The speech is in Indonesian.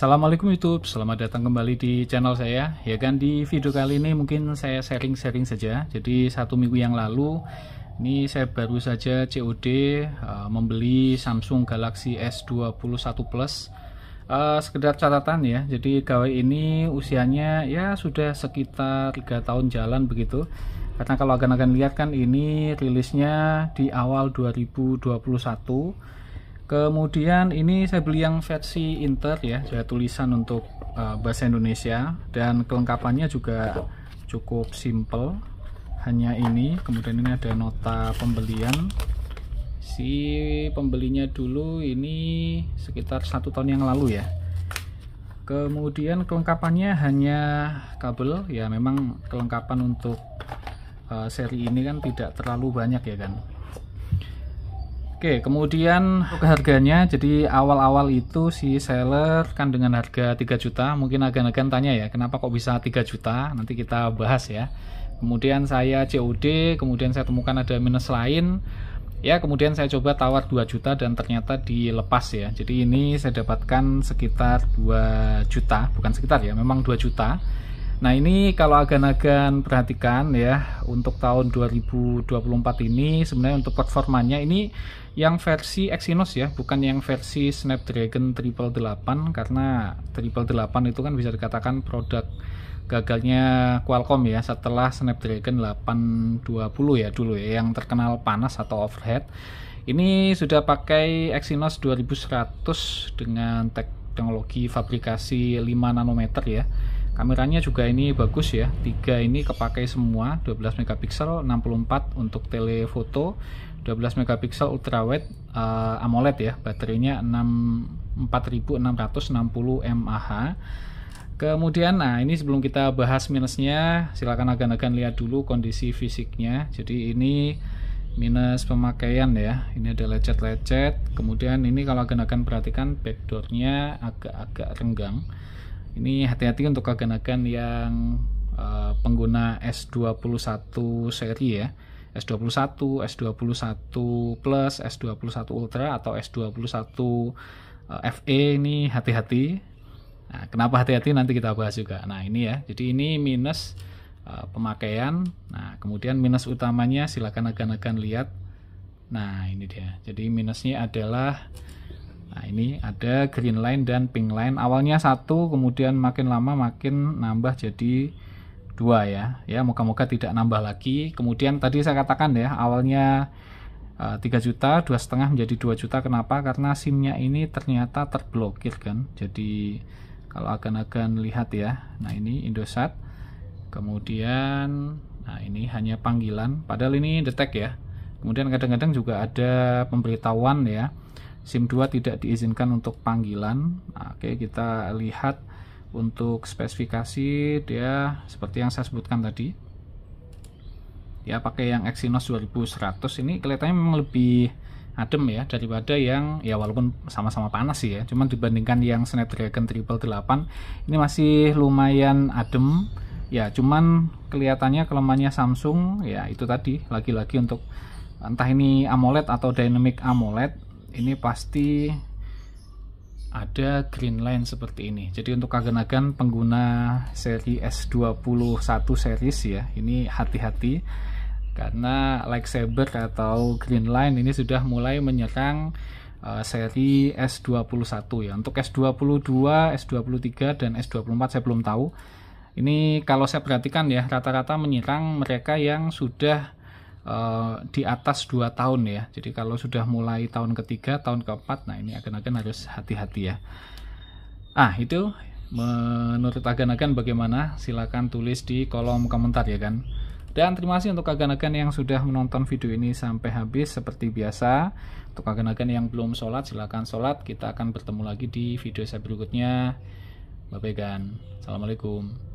Assalamualaikum YouTube, selamat datang kembali di channel saya Ya kan di video kali ini mungkin saya sharing-sharing saja Jadi satu minggu yang lalu Ini saya baru saja COD uh, eh, membeli Samsung Galaxy S21 Plus uh, Sekedar catatan ya, jadi gawai ini usianya ya sudah sekitar 3 tahun jalan begitu Karena kalau akan-akan lihat kan ini rilisnya di awal 2021 Kemudian ini saya beli yang versi inter ya, saya tulisan untuk uh, bahasa Indonesia dan kelengkapannya juga cukup simple. Hanya ini, kemudian ini ada nota pembelian. Si pembelinya dulu ini sekitar satu tahun yang lalu ya. Kemudian kelengkapannya hanya kabel ya, memang kelengkapan untuk uh, seri ini kan tidak terlalu banyak ya kan Oke, kemudian untuk harganya, jadi awal-awal itu si seller kan dengan harga 3 juta, mungkin agan-agan tanya ya, kenapa kok bisa 3 juta, nanti kita bahas ya. Kemudian saya COD, kemudian saya temukan ada minus lain, ya kemudian saya coba tawar 2 juta dan ternyata dilepas ya. Jadi ini saya dapatkan sekitar 2 juta, bukan sekitar ya, memang 2 juta Nah ini kalau agan-agan perhatikan ya untuk tahun 2024 ini sebenarnya untuk performanya ini yang versi Exynos ya bukan yang versi Snapdragon 888 karena 888 itu kan bisa dikatakan produk gagalnya Qualcomm ya setelah Snapdragon 820 ya dulu ya yang terkenal panas atau overhead ini sudah pakai Exynos 2100 dengan teknologi fabrikasi 5 nanometer ya Kameranya juga ini bagus ya. Tiga ini kepakai semua, 12 megapiksel, 64 untuk telefoto, 12 megapiksel ultrawide uh, AMOLED ya. Baterainya 6 4660 mAh. Kemudian, nah ini sebelum kita bahas minusnya, silakan agan-agan lihat dulu kondisi fisiknya. Jadi ini minus pemakaian ya ini ada lecet-lecet kemudian ini kalau agan-agan perhatikan backdoornya agak-agak renggang ini hati-hati untuk agen-agen yang uh, pengguna S21 seri ya. S21, S21 Plus, S21 Ultra atau S21 eh, FE ini hati-hati. Nah, kenapa hati-hati nanti kita bahas juga. Nah, ini ya. Jadi ini minus uh, pemakaian. Nah, kemudian minus utamanya silahkan agan-agan lihat. Nah, ini dia. Jadi minusnya adalah Nah ini ada green line dan pink line. Awalnya satu, kemudian makin lama makin nambah jadi dua ya. Ya moga-moga tidak nambah lagi. Kemudian tadi saya katakan ya awalnya e, tiga juta dua setengah menjadi 2 juta kenapa karena simnya ini ternyata terblokir kan jadi kalau akan-akan lihat ya nah ini Indosat kemudian nah ini hanya panggilan padahal ini detek ya kemudian kadang-kadang juga ada pemberitahuan ya SIM2 tidak diizinkan untuk panggilan. Nah, oke, kita lihat untuk spesifikasi dia seperti yang saya sebutkan tadi. Ya, pakai yang Exynos 2100 ini kelihatannya memang lebih adem ya daripada yang ya walaupun sama-sama panas sih ya. Cuman dibandingkan yang Snapdragon 888 ini masih lumayan adem. Ya, cuman kelihatannya kelemahannya Samsung ya itu tadi lagi-lagi untuk entah ini AMOLED atau dynamic AMOLED ini pasti ada green line seperti ini jadi untuk agen pengguna seri S21 series ya ini hati-hati karena Like lightsaber atau green line ini sudah mulai menyerang eh, seri S21 ya untuk S22, S23 dan S24 saya belum tahu ini kalau saya perhatikan ya rata-rata menyerang mereka yang sudah Eh, di atas 2 tahun ya. Jadi kalau sudah mulai tahun ketiga, tahun keempat, nah ini agen-agen harus hati-hati ya. Ah itu menurut agen-agen bagaimana? Silahkan tulis di kolom komentar ya kan. Dan terima kasih untuk agen-agen yang sudah menonton video ini sampai habis seperti biasa. Untuk agen-agen yang belum sholat silahkan sholat. Kita akan bertemu lagi di video saya berikutnya. Bye bye kan. Assalamualaikum.